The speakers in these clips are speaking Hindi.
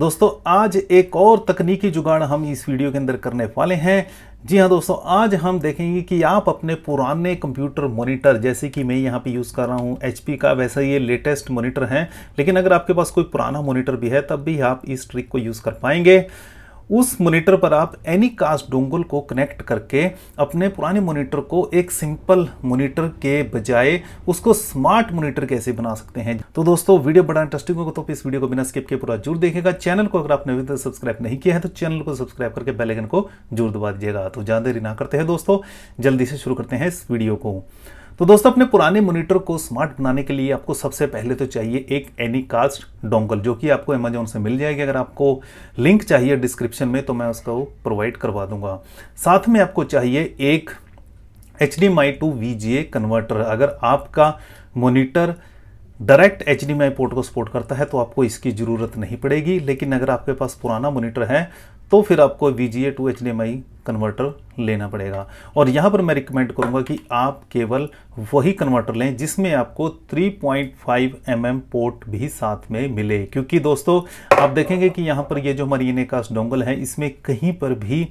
दोस्तों आज एक और तकनीकी जुगाड़ हम इस वीडियो के अंदर करने वाले हैं जी हाँ दोस्तों आज हम देखेंगे कि आप अपने पुराने कंप्यूटर मॉनिटर जैसे कि मैं यहाँ पे यूज़ कर रहा हूँ एच का वैसा ये लेटेस्ट मॉनिटर है लेकिन अगर आपके पास कोई पुराना मॉनिटर भी है तब भी आप इस ट्रिक को यूज़ कर पाएंगे उस मोनीटर पर आप एनी कास्ट डोंगल को कनेक्ट करके अपने पुराने मोनीटर को एक सिंपल मोनीटर के बजाय उसको स्मार्ट मोनीटर कैसे बना सकते हैं तो दोस्तों वीडियो बड़ा इंटरेस्टिंग होगा तो इस वीडियो को बिना स्किप के पूरा जरूर देखेगा चैनल को अगर आपने अभी तक सब्सक्राइब नहीं किया है तो चैनल को सब्सक्राइब करके बेलेगन को जरूर दबा दीजिएगा तो ज़्यादा देरी ना करते हैं दोस्तों जल्दी से शुरू करते हैं इस वीडियो को तो दोस्तों अपने पुराने मोनिटर को स्मार्ट बनाने के लिए आपको सबसे पहले तो चाहिए एक एनी कास्ट डोंगल जो कि आपको अमेजोन से मिल जाएगी अगर आपको लिंक चाहिए डिस्क्रिप्शन में तो मैं उसको प्रोवाइड करवा दूंगा साथ में आपको चाहिए एक HDMI to VGA converter अगर आपका monitor direct HDMI port को सपोर्ट करता है तो आपको इसकी ज़रूरत नहीं पड़ेगी लेकिन अगर आपके पास पुराना मोनीटर है तो फिर आपको VGA to H D M I converter लेना पड़ेगा और यहाँ पर मैं रिकमेंड करूँगा कि आप केवल वही कन्वर्टर लें जिसमें आपको 3.5 पॉइंट mm पोर्ट भी साथ में मिले क्योंकि दोस्तों आप देखेंगे कि यहाँ पर ये जो हमारी एन कास्ट डोंगल है इसमें कहीं पर भी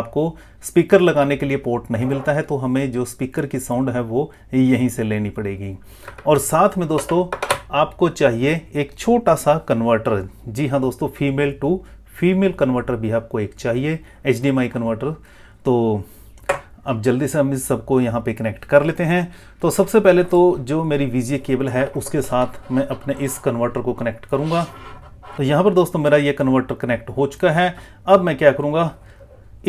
आपको स्पीकर लगाने के लिए पोर्ट नहीं मिलता है तो हमें जो स्पीकर की साउंड है वो यहीं से लेनी पड़ेगी और साथ में दोस्तों आपको चाहिए एक छोटा सा कन्वर्टर जी हाँ दोस्तों फीमेल टू फीमेल कन्वर्टर भी आपको एक चाहिए एच कन्वर्टर तो अब जल्दी से हम इस सबको यहाँ पे कनेक्ट कर लेते हैं तो सबसे पहले तो जो मेरी वी केबल है उसके साथ मैं अपने इस कन्वर्टर को कनेक्ट करूँगा तो यहाँ पर दोस्तों मेरा ये कन्वर्टर कनेक्ट हो चुका है अब मैं क्या करूँगा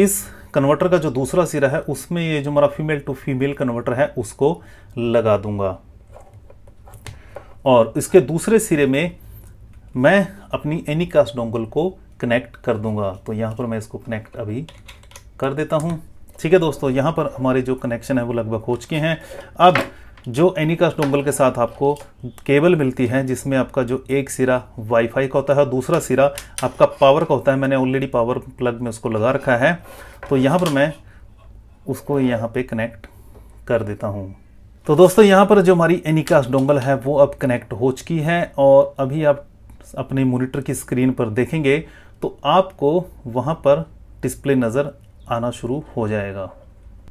इस कन्वर्टर का जो दूसरा सिरा है उसमें ये जो मेरा फीमेल टू फीमेल कन्वर्टर है उसको लगा दूंगा और इसके दूसरे सिरे में मैं अपनी एनी कास्ट डोंगल को कनेक्ट कर दूंगा तो यहाँ पर मैं इसको कनेक्ट अभी कर देता हूँ ठीक है दोस्तों यहाँ पर हमारे जो कनेक्शन है वो लगभग हो चुके हैं अब जो एनीकास्ट डोंगल के साथ आपको केबल मिलती है जिसमें आपका जो एक सिरा वाईफाई का होता है और दूसरा सिरा आपका पावर का होता है मैंने ऑलरेडी पावर प्लग में उसको लगा रखा है तो यहाँ पर मैं उसको यहाँ पे कनेक्ट कर देता हूँ तो दोस्तों यहाँ पर जो हमारी एनीकास्ट डोंगल है वो अब कनेक्ट हो चुकी है और अभी आप अपने मोनिटर की स्क्रीन पर देखेंगे तो आपको वहाँ पर डिस्प्ले नज़र आना शुरू हो जाएगा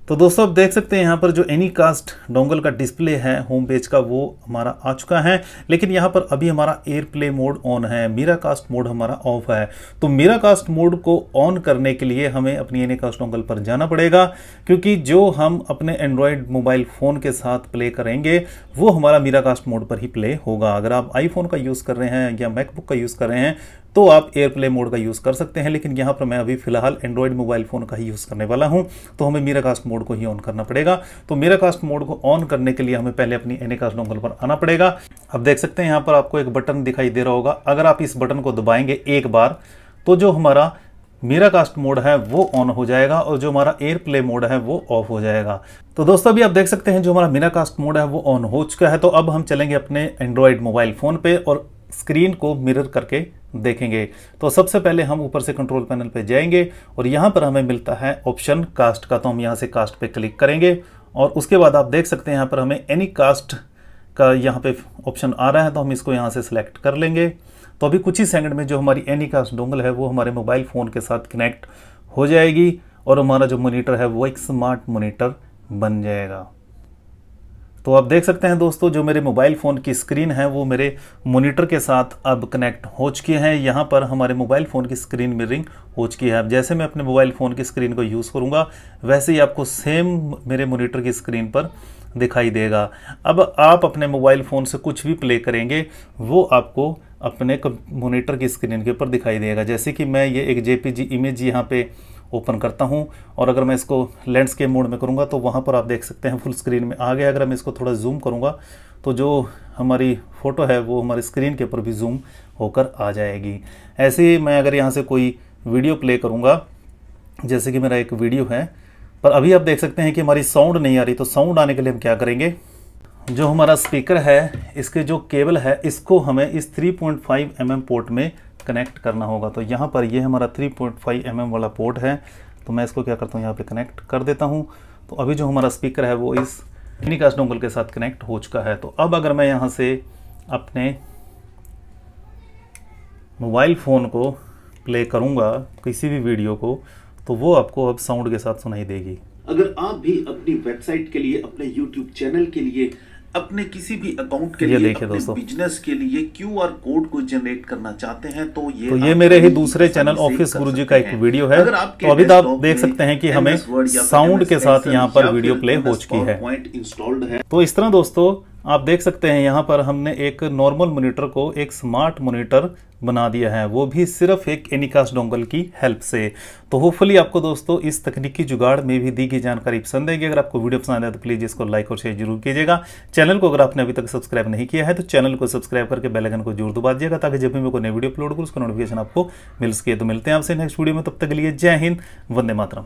तो दोस्तों आप देख सकते हैं यहाँ पर जो एनी कास्ट डोंगल का डिस्प्ले है होम पेज का वो हमारा आ चुका है लेकिन यहाँ पर अभी हमारा एयर प्ले मोड ऑन है मीरा कास्ट मोड हमारा ऑफ है तो मीरा कास्ट मोड को ऑन करने के लिए हमें अपनी एनी कास्ट डोंगल पर जाना पड़ेगा क्योंकि जो हम अपने एंड्रॉयड मोबाइल फ़ोन के साथ प्ले करेंगे वो हमारा मीरा कास्ट मोड पर ही प्ले होगा अगर आप आईफोन का यूज़ कर रहे हैं या मैकबुक का यूज़ कर रहे हैं तो आप एयरप्ले मोड का यूज़ कर सकते हैं लेकिन यहाँ पर मैं अभी फिलहाल एंड्रॉयड मोबाइल फ़ोन का ही यूज़ करने वाला हूँ तो हमें मीरा कास्ट मोड को ही ऑन करना पड़ेगा तो मीरा कास्ट मोड को ऑन करने के लिए हमें पहले अपनी एनी कास्ट डोंगल पर आना पड़ेगा अब देख सकते हैं यहाँ पर आपको एक बटन दिखाई दे रहा होगा अगर आप इस बटन को दबाएंगे एक बार तो जो हमारा मीरा कास्ट मोड है वो ऑन हो जाएगा और जो हमारा एयर प्ले मोड है वो ऑफ हो जाएगा तो दोस्तों अभी आप देख सकते हैं जो हमारा मीरा कास्ट मोड है वो ऑन हो चुका है तो अब हम चलेंगे अपने एंड्रॉयड मोबाइल फ़ोन पे और स्क्रीन को मिरर करके देखेंगे तो सबसे पहले हम ऊपर से कंट्रोल पैनल पे जाएंगे और यहाँ पर हमें मिलता है ऑप्शन कास्ट का तो हम यहाँ से कास्ट पे क्लिक करेंगे और उसके बाद आप देख सकते हैं यहाँ पर हमें एनी कास्ट का यहाँ पे ऑप्शन आ रहा है तो हम इसको यहाँ से सिलेक्ट कर लेंगे तो अभी कुछ ही सेकंड में जो हमारी एनी कास्ट डोंगल है वो हमारे मोबाइल फ़ोन के साथ कनेक्ट हो जाएगी और हमारा जो मोनीटर है वो एक स्मार्ट मोनीटर बन जाएगा तो आप देख सकते हैं दोस्तों जो मेरे मोबाइल फ़ोन की स्क्रीन है वो मेरे मोनीटर के साथ अब कनेक्ट हो चुकी हैं यहाँ पर हमारे मोबाइल फ़ोन की स्क्रीन मिररिंग हो चुकी है अब जैसे मैं अपने मोबाइल फ़ोन की स्क्रीन को यूज़ करूँगा वैसे ही आपको सेम मेरे मोनीटर की स्क्रीन पर दिखाई देगा अब आप अपने मोबाइल फ़ोन से कुछ भी प्ले करेंगे वो आपको अपने मोनीटर की स्क्रीन के ऊपर दिखाई देगा जैसे कि मैं ये एक जे इमेज यहाँ पर ओपन करता हूँ और अगर मैं इसको लैंडस्केप मोड में करूँगा तो वहाँ पर आप देख सकते हैं फुल स्क्रीन में आ गया अगर मैं इसको थोड़ा जूम करूँगा तो जो हमारी फ़ोटो है वो हमारी स्क्रीन के ऊपर भी जूम होकर आ जाएगी ऐसे ही मैं अगर यहाँ से कोई वीडियो प्ले करूँगा जैसे कि मेरा एक वीडियो है पर अभी आप देख सकते हैं कि हमारी साउंड नहीं आ रही तो साउंड आने के लिए हम क्या करेंगे जो हमारा स्पीकर है इसके जो केबल है इसको हमें इस 3.5 पॉइंट mm पोर्ट में कनेक्ट करना होगा तो यहाँ पर ये हमारा 3.5 पॉइंट mm वाला पोर्ट है तो मैं इसको क्या करता हूँ यहाँ पे कनेक्ट कर देता हूँ तो अभी जो हमारा स्पीकर है वो इस मिनीकास्ट डोंगल के साथ कनेक्ट हो चुका है तो अब अगर मैं यहाँ से अपने मोबाइल फ़ोन को प्ले करूँगा किसी भी वीडियो को तो वो आपको अब साउंड के साथ सुनाई देगी अगर आप भी अपनी वेबसाइट के लिए अपने यूट्यूब चैनल के लिए अपने किसी भी अकाउंट के लिए अपने बिजनेस के लिए क्यू आर कोड को जनरेट करना चाहते हैं तो ये तो ये मेरे ही दूसरे चैनल ऑफिस गुरुजी का एक वीडियो है तो अभी तो आप देख सकते हैं कि हमें साउंड के साथ यहाँ पर वीडियो प्ले हो चुकी है तो इस तरह दोस्तों आप देख सकते हैं यहाँ पर हमने एक नॉर्मल मोनीटर को एक स्मार्ट मोनीटर बना दिया है वो भी सिर्फ एक एनिकास्ट डोंगल की हेल्प से तो होपफुली आपको दोस्तों इस तकनीकी जुगाड़ में भी दी गई जानकारी पसंद आएगी अगर आपको वीडियो पसंद आया तो प्लीज़ इसको लाइक और शेयर जरूर कीजिएगा चैनल को अगर आपने अभी तक सब्सक्राइब नहीं किया है तो चैनल को सब्सक्राइब करके बेलगन को जोर दबा दीजिएगा ताकि जब भी मैं कोई नई वीडियो अपलोड करूँ उसका नोटिफिकेशन आपको मिल सके तो मिलते हैं आपसे नेक्स्ट वीडियो में तब तक के लिए जय हिंद वंदे मातरम